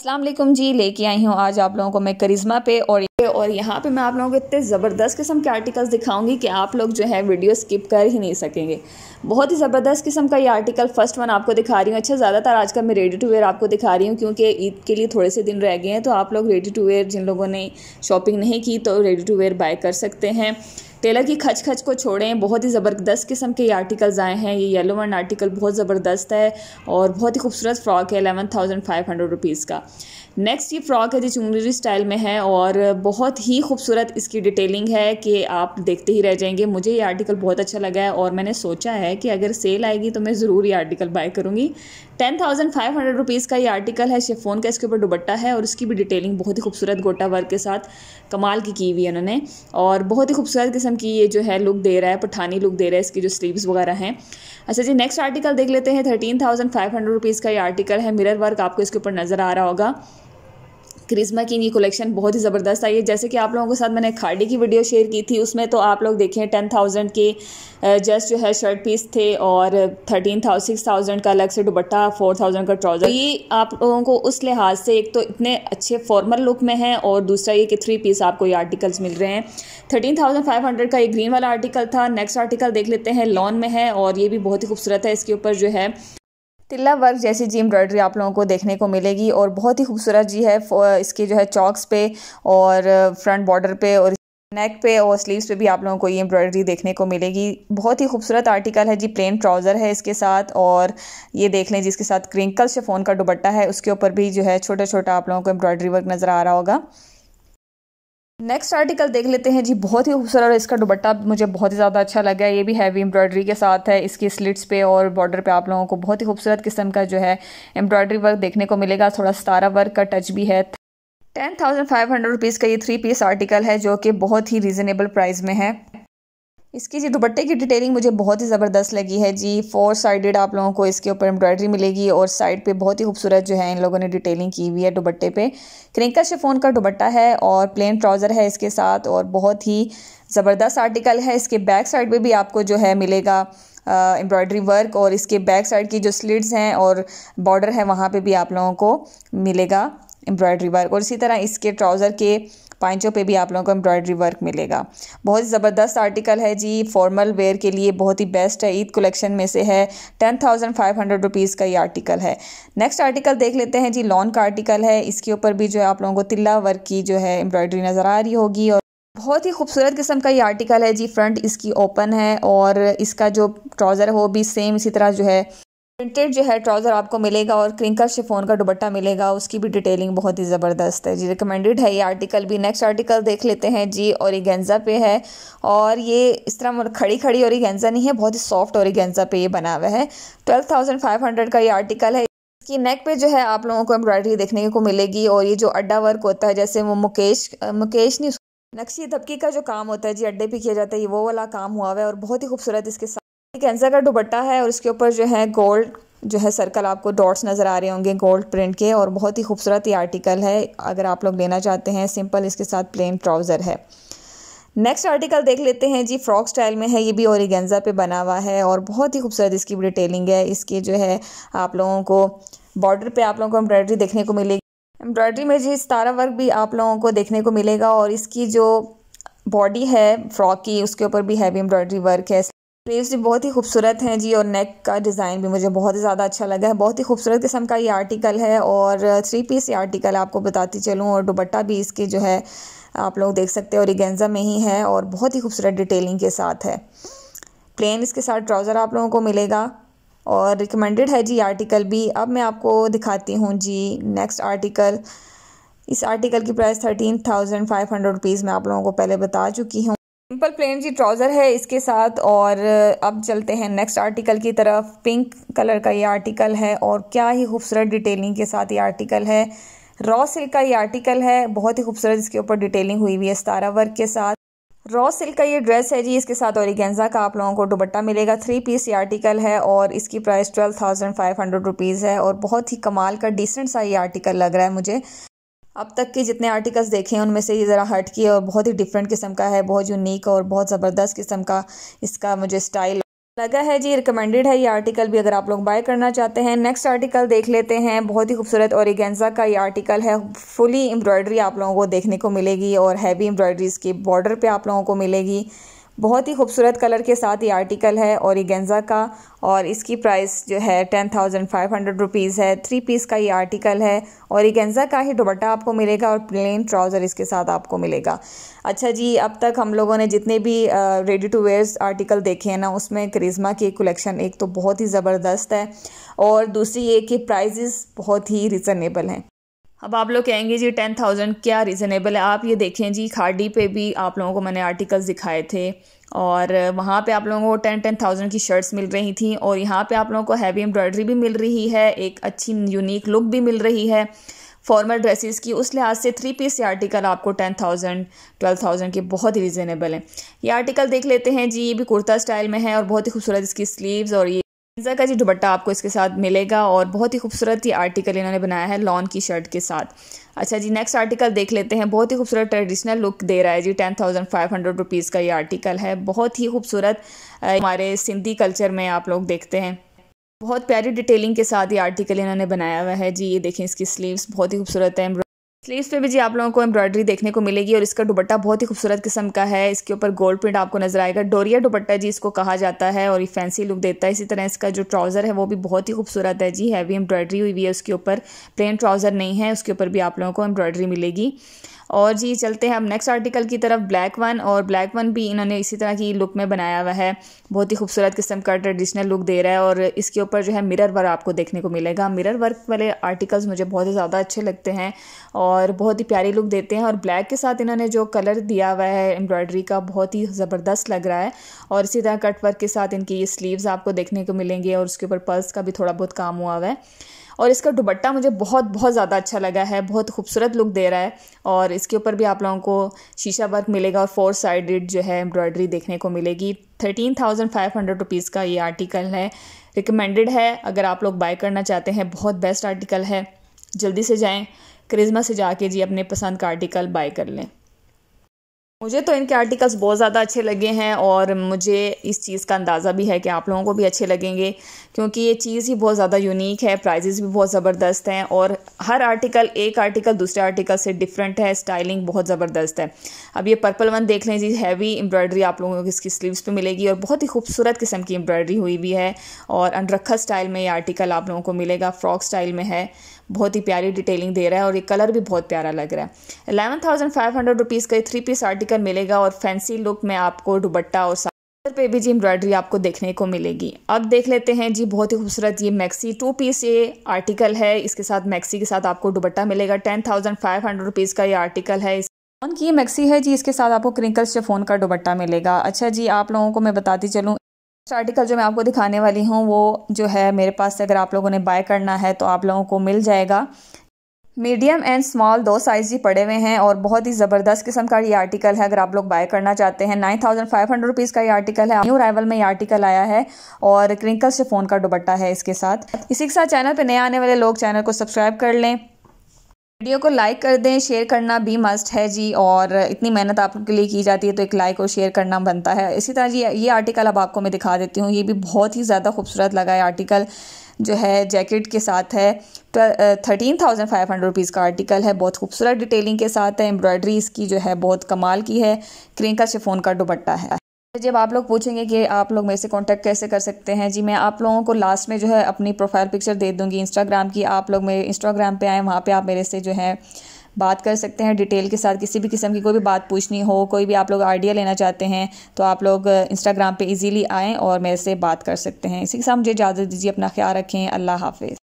असलम जी लेके आई हूँ आज आप लोगों को मैं करिश्मा पे और और यहाँ पे मैं आप लोगों को इतने ज़बरदस्त किस्म के आर्टिकल्स दिखाऊंगी कि आप लोग जो है वीडियो स्किप कर ही नहीं सकेंगे बहुत ही ज़बरदस्त किस्म का ये आर्टिकल फर्स्ट वन आपको दिखा रही हूँ अच्छा ज़्यादातर आजकल मैं रेडी टू वेयर आपको दिखा रही हूँ क्योंकि ईद के लिए थोड़े से दिन रह गए हैं तो आप लोग रेडी टू वेयर जिन लोगों ने शॉपिंग नहीं की तो रेडी टू वेयर बाय कर सकते हैं टेलर की खच खच को छोड़ें बहुत ही ज़बरदस्त किस्म के ये आर्टिकल्स आए हैं ये येलो वन आर्टिकल बहुत ज़बरदस्त है और बहुत ही खूबसूरत फ्रॉक है eleven thousand five hundred rupees का नेक्स्ट ये फ्रॉक है जो चुनरी स्टाइल में है और बहुत ही खूबसूरत इसकी डिटेलिंग है कि आप देखते ही रह जाएंगे मुझे ये आर्टिकल बहुत अच्छा लगा है और मैंने सोचा है कि अगर सेल आएगी तो मैं ज़रूर ये आर्टिकल बाय करूँगी ten thousand five hundred rupees का ये आर्टिकल है शेफोन का इसके ऊपर दुबट्टा है और इसकी भी डिटेलिंग बहुत ही खूबसूरत गोटा वर्क के साथ कमाल की की हुई है उन्होंने और बहुत ही खूबसूरत किस्म की ये जो है लुक दे रहा है पठानी लुक दे रहा है इसकी जो स्लीव्स वगैरह हैं अच्छा जी नेक्स्ट आर्टिकल देख लेते हैं thirteen thousand five hundred rupees का ये आर्टिकल है मिरर वर्क आपको इसके ऊपर नज़र आ रहा होगा क्रिसमा की ये कलेक्शन बहुत ही ज़बरदस्त आई है जैसे कि आप लोगों के साथ मैंने खाड़ी की वीडियो शेयर की थी उसमें तो आप लोग देखें टेन थाउजेंड के जस्ट जो है शर्ट पीस थे और थर्टीन था सिक्स थाउजेंड का अलग से दुबट्टा फोर थाउजेंड का ट्राउज़र ये आप लोगों को उस लिहाज से एक तो इतने अच्छे फॉर्मल लुक में है और दूसरा ये कि थ्री पीस आपको ये आर्टिकल्स मिल रहे हैं थर्टीन थाउजेंड फाइव हंड्रेड का ये ग्रीन वाला आर्टिकल था नेक्स्ट आर्टिकल देख लेते हैं लॉन में है और ये भी बहुत ही खूबसूरत है इसके ऊपर जो है तिल्ला वर्क जैसी जी एम्ब्रॉयडरी आप लोगों को देखने को मिलेगी और बहुत ही खूबसूरत जी है इसके जो है चौक्स पे और फ्रंट बॉर्डर पे और नेक पे और स्लीव्स पे भी आप लोगों को ये एम्ब्रॉयडरी देखने को मिलेगी बहुत ही खूबसूरत आर्टिकल है जी प्लेन ट्राउज़र है इसके साथ और ये देख लें जिसके साथ क्रिंकल शेफोन का दुपट्टा है उसके ऊपर भी जो है छोटा छोटा आप लोगों को एम्ब्रॉयडरी वर्क नज़र आ रहा होगा नेक्स्ट आर्टिकल देख लेते हैं जी बहुत ही खूबसूरत और इसका दुबट्टा मुझे बहुत ही ज़्यादा अच्छा लगा ये भी हैवी एम्ब्रॉयडरी के साथ है इसकी स्लिट्स पे और बॉर्डर पे आप लोगों को बहुत ही खूबसूरत किस्म का जो है एम्ब्रॉयडरी वर्क देखने को मिलेगा थोड़ा सतारा वर्क का टच भी है ten thousand five hundred rupees का ये थ्री पीस आर्टिकल है जो कि बहुत ही रीज़नेबल प्राइस में है इसकी जी दुपट्टे की डिटेलिंग मुझे बहुत ही ज़बरदस्त लगी है जी फोर साइडेड आप लोगों को इसके ऊपर एम्ब्रॉयडरी मिलेगी और साइड पे बहुत ही खूबसूरत जो है इन लोगों ने डिटेलिंग की हुई है दुपट्टे पे क्रेंका शिफोन का दुपट्टा है और प्लेन ट्राउज़र है इसके साथ और बहुत ही ज़बरदस्त आर्टिकल है इसके बैक साइड पर भी आपको जो है मिलेगा एम्ब्रॉयडरी वर्क और इसके बैक साइड की जो स्लिट्स हैं और बॉर्डर है वहाँ पर भी आप लोगों को मिलेगा एम्ब्रॉयडरी वर्क और इसी तरह इसके ट्राउज़र के पाइचों पे भी आप लोगों को एम्ब्रॉयडरी वर्क मिलेगा बहुत ही ज़बरदस्त आर्टिकल है जी फॉर्मल वेयर के लिए बहुत ही बेस्ट है ईद कलेक्शन में से है ten thousand five hundred rupees का ये आर्टिकल है नेक्स्ट आर्टिकल देख लेते हैं जी लॉन का आर्टिकल है इसके ऊपर भी जो है आप लोगों को तिल्ला वर्क की जो है एम्ब्रॉयडरी नज़र आ रही होगी और बहुत ही खूबसूरत किस्म का ये आर्टिकल है जी फ्रंट इसकी ओपन है और इसका जो ट्राउज़र वो भी सेम इसी तरह जो है प्रिंटेड जो है ट्राउज़र आपको मिलेगा और क्रिंकल शिफोन का दुबट्टा मिलेगा उसकी भी डिटेलिंग बहुत ही ज़बरदस्त है जी रिकमेंडेड है ये आर्टिकल भी नेक्स्ट आर्टिकल देख लेते हैं जी और पे है और ये इस तरह खड़ी खड़ी और नहीं है बहुत ही सॉफ्ट और पे ये बना हुआ है ट्वेल्व थाउजेंड फाइव हंड्रेड का ये आर्टिकल है कि नेक पे जो है आप लोगों को एम्ब्रॉयडरी देखने को मिलेगी और ये जो अड्डा वर्क होता है जैसे वो मुकेश मुकेश नहीं नक्शी धबकी का जो काम होता है जी अड्डे पे किया जाता है ये वो वाला काम हुआ हुआ है और बहुत ही खूबसूरत इसके साथ कैंसर का दुबट्टा है और इसके ऊपर जो है गोल्ड जो है सर्कल आपको डॉट्स नज़र आ रहे होंगे गोल्ड प्रिंट के और बहुत ही खूबसूरत ये आर्टिकल है अगर आप लोग लेना चाहते हैं सिंपल इसके साथ प्लेन ट्राउज़र है नेक्स्ट आर्टिकल देख लेते हैं जी फ्रॉक स्टाइल में है ये भी ओरिगेंजा पे बना हुआ है और बहुत ही खूबसूरत इसकी डिटेलिंग है इसके जो है आप लोगों को बॉर्डर पे आप लोगों को एम्ब्रॉयडरी देखने को मिलेगी एम्ब्रॉयडरी में जी सतारा वर्क भी आप लोगों को देखने को मिलेगा और इसकी जो बॉडी है फ्रॉक की उसके ऊपर भी हैवी एम्ब्रॉयडरी वर्क है स्लीव्स भी बहुत ही खूबसूरत हैं जी और नेक का डिज़ाइन भी मुझे बहुत ही ज़्यादा अच्छा लगा है बहुत ही खूबसूरत किस्म का ये आर्टिकल है और थ्री पीस ये आर्टिकल आपको बताती चलूँ और दुपट्टा भी इसके जो है आप लोग देख सकते हैं और गेंजा में ही है और बहुत ही खूबसूरत डिटेलिंग के साथ है प्लेन इसके साथ ट्राउज़र आप लोगों को मिलेगा और रिकमेंडेड है जी आर्टिकल भी अब मैं आपको दिखाती हूँ जी नेक्स्ट आर्टिकल इस आर्टिकल की price thirteen thousand five hundred rupees मैं आप लोगों को पहले बता चुकी हूँ सिंपल प्लेन जी ट्राउज़र है इसके साथ और अब चलते हैं नेक्स्ट आर्टिकल की तरफ पिंक कलर का ये आर्टिकल है और क्या ही खूबसूरत डिटेलिंग के साथ ये आर्टिकल है रॉ सिल्क का ये आर्टिकल है बहुत ही खूबसूरत इसके ऊपर डिटेलिंग हुई हुई है सतारा वर्क के साथ रॉ सिल्क का ये ड्रेस है जी इसके साथ औरगेंजा का आप लोगों को दुबट्टा मिलेगा थ्री पीस ये आर्टिकल है और इसकी price twelve thousand five hundred rupees है और बहुत ही कमाल का डिसेंट सा ये आर्टिकल लग रहा है मुझे अब तक के जितने आर्टिकल्स देखे हैं उनमें से ये ज़रा हट के और बहुत ही डिफरेंट किस्म का है बहुत यूनिक और बहुत ज़बरदस्त किस्म का इसका मुझे स्टाइल लगा है जी रिकमेंडेड है ये आर्टिकल भी अगर आप लोग बाय करना चाहते हैं नेक्स्ट आर्टिकल देख लेते हैं बहुत ही खूबसूरत और एगेंजा का ये आर्टिकल है फुली एम्ब्रॉयडरी आप लोगों को देखने को मिलेगी और हैवी एम्ब्रॉयडरी इसकी बॉर्डर पे आप लोगों को मिलेगी बहुत ही खूबसूरत कलर के साथ ये आर्टिकल है और गेंजा का और इसकी प्राइस जो है ten thousand five hundred rupees है थ्री पीस का ये आर्टिकल है और ये गेंजा का ही दुबट्टा आपको मिलेगा और प्लेन ट्राउज़र इसके साथ आपको मिलेगा अच्छा जी अब तक हम लोगों ने जितने भी रेडी टू वेयर्स आर्टिकल देखे हैं ना उसमें करिश्मा की कलेक्शन एक तो बहुत ही ज़बरदस्त है और दूसरी ये कि प्राइजेस बहुत ही रिजनेबल हैं अब आप लोग कहेंगे जी टेन थाउजेंड क्या रीज़नेबल है आप ये देखें जी खाडी पे भी आप लोगों को मैंने आर्टिकल्स दिखाए थे और वहाँ पे आप लोगों को टेन टेन थाउजेंड की शर्ट्स मिल रही थी और यहाँ पे आप लोगों को हैवी एम्ब्रॉयडरी भी मिल रही है एक अच्छी यूनिक लुक भी मिल रही है फॉर्मल ड्रेसेस की उस लिहाज से थ्री पीस ये आर्टिकल आपको टेन थाउजेंड ट्वेल्व थाउजेंड के बहुत ही रिजनेबल है ये आर्टिकल देख लेते हैं जी ये भी कुर्ता स्टाइल में है और बहुत ही खूबसूरत इसकी स्लीव्स और ये इंजा का जी दुबट्टा आपको इसके साथ मिलेगा और बहुत ही खूबसूरत ये आर्टिकल इन्होंने बनाया है लॉन की शर्ट के साथ अच्छा जी नेक्स्ट आर्टिकल देख लेते हैं बहुत ही खूबसूरत ट्रेडिशनल लुक दे रहा है जी ten thousand five hundred rupees का ये आर्टिकल है बहुत ही खूबसूरत हमारे सिंधी कल्चर में आप लोग देखते हैं बहुत प्यारी डिटेलिंग के साथ ये आर्टिकल इन्होंने बनाया हुआ है जी ये देखें इसकी स्लीव्स बहुत ही खूबसूरत है स्लीव्स पे भी जी आप लोगों को एम्ब्रॉयडरी देखने को मिलेगी और इसका दुपट्टा बहुत ही खूबसूरत किस्म का है इसके ऊपर गोल्ड प्रिंट आपको नजर आएगा डोरिया दुपट्टा जी इसको कहा जाता है और ये फैंसी लुक देता है इसी तरह इसका जो ट्राउज़र है वो भी बहुत ही खूबसूरत है जी हैवी एम्ब्रॉयडरी हुई हुई है उसके ऊपर प्लेन ट्राउज़र नहीं है उसके ऊपर भी आप लोगों को एम्ब्रॉयडरी मिलेगी और जी चलते हैं अब नेक्स्ट आर्टिकल की तरफ ब्लैक वन और ब्लैक वन भी इन्होंने इसी तरह की लुक में बनाया हुआ है बहुत ही खूबसूरत किस्म का ट्रेडिशनल लुक दे रहा है और इसके ऊपर जो है मिरर वर्क आपको देखने को मिलेगा मिरर वर्क वाले आर्टिकल्स मुझे बहुत ही ज़्यादा अच्छे लगते हैं और और बहुत ही प्यारी लुक देते हैं और ब्लैक के साथ इन्होंने जो कलर दिया हुआ है एम्ब्रॉयडरी का बहुत ही ज़बरदस्त लग रहा है और इसी तरह कट वर्क के साथ इनकी ये स्लीव्स आपको देखने को मिलेंगे और उसके ऊपर पर्स का भी थोड़ा बहुत काम हुआ हुआ है और इसका दुबट्टा मुझे बहुत बहुत ज़्यादा अच्छा लगा है बहुत खूबसूरत लुक दे रहा है और इसके ऊपर भी आप लोगों को शीशा वर्क मिलेगा और फोर साइडेड जो है एम्ब्रॉयडरी देखने को मिलेगी thirteen thousand five hundred rupees का ये आर्टिकल है रिकमेंडेड है अगर आप लोग बाय करना चाहते हैं बहुत बेस्ट आर्टिकल है जल्दी से जाएँ करिश्मा से जाके जी अपने पसंद का आर्टिकल बाय कर लें मुझे तो इनके आर्टिकल्स बहुत ज़्यादा अच्छे लगे हैं और मुझे इस चीज़ का अंदाज़ा भी है कि आप लोगों को भी अच्छे लगेंगे क्योंकि ये चीज़ ही बहुत ज़्यादा यूनिक है प्राइजेज़ भी बहुत ज़बरदस्त हैं और हर आर्टिकल एक आर्टिकल दूसरे आर्टिकल से डिफरेंट है स्टाइलिंग बहुत ज़बरदस्त है अब ये पर्पल वन देख लें जी हैवी एम्ब्रॉयडरी आप लोगों को इसकी स्लीवस पर मिलेगी और बहुत ही खूबसूरत किस्म की एम्ब्रॉयडरी हुई भी है और अनरखा स्टाइल में ये आर्टिकल आप लोगों को मिलेगा फ्रॉक स्टाइल में है बहुत ही प्यारी डिटेलिंग दे रहा है और ये कलर भी बहुत प्यारा लग रहा है eleven thousand five hundred rupees का ये थ्री पीस आर्टिकल कर मिलेगा और फैंसी लुक में आपको दुबट्टा और सर पे भी जी एम्ब्रॉयडरी आपको देखने को मिलेगी अब देख लेते हैं जी बहुत ही खूबसूरत ये मैक्सी टू पीस ये आर्टिकल है इसके साथ मैक्सी के साथ आपको दुबट्टा मिलेगा ten thousand five hundred rupees का ये आर्टिकल है ऑन की मैक्सी है जी इसके साथ आपको क्रिंकल शेफोन का दुबट्टा मिलेगा अच्छा जी आप लोगों को मैं बताती चलूँ आर्टिकल जो मैं आपको दिखाने वाली हूँ वो जो है मेरे पास अगर आप लोगों ने बाय करना है तो आप लोगों को मिल जाएगा मीडियम एंड स्मॉल दो साइज़ ही पड़े हुए हैं और बहुत ही ज़बरदस्त किस्म का ये आर्टिकल है अगर आप लोग बाय करना चाहते हैं nine thousand five hundred rupees का ये आर्टिकल है न्यू राइवल में ये आर्टिकल आया है और क्रिंकल से फ़ोन का दुबट्टा है इसके साथ इसी के साथ चैनल पर नए आने वाले लोग चैनल को सब्सक्राइब कर लें वीडियो को लाइक कर दें शेयर करना भी मस्ट है जी और इतनी मेहनत आपके लिए की जाती है तो एक लाइक और शेयर करना बनता है इसी तरह जी ये आर्टिकल अब आपको मैं दिखा देती हूँ ये भी बहुत ही ज़्यादा खूबसूरत लगा है आर्टिकल जो है जैकेट के साथ है thirteen thousand five hundred rupees का आर्टिकल है बहुत खूबसूरत डिटेलिंग के साथ है एम्ब्रॉयडरी इसकी जो है बहुत कमाल की है क्रेंका शिफोन का दुपट्टा है तो जब आप लोग पूछेंगे कि आप लोग मेरे से कांटेक्ट कैसे कर सकते हैं जी मैं आप लोगों को लास्ट में जो है अपनी प्रोफाइल पिक्चर दे दूंगी इंस्टाग्राम की आप लोग मेरे इंस्टाग्राम पे आए वहाँ पे आप मेरे से जो है बात कर सकते हैं डिटेल के साथ किसी भी किस्म की कोई भी बात पूछनी हो कोई भी आप लोग आइडिया लेना चाहते हैं तो आप लोग इंस्टाग्राम पर ईजीली आएँ और मेरे से बात कर सकते हैं इसी के साथ मुझे इजाज़त दीजिए अपना ख्याल रखें अल्लाह हाफिज़